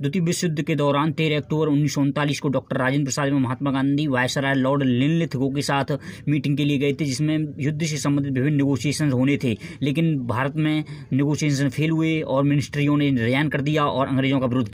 द्वितीय विश्व युद्ध के दौरान तेरह अक्टूबर उन्नीस को डॉक्टर राजेंद्र प्रसाद में Mahatma Gandhi viceroy Lord Linlithgow के साथ मीटिंग के लिए गए थे जिसमें युद्ध से संबंधित विभिन्न निगोशिएशन होने थे लेकिन भारत में निगोशिएशन फेल हुए और मिनिस्ट्रियों ने रिजाइन कर दिया और अंग्रेजों का विरोध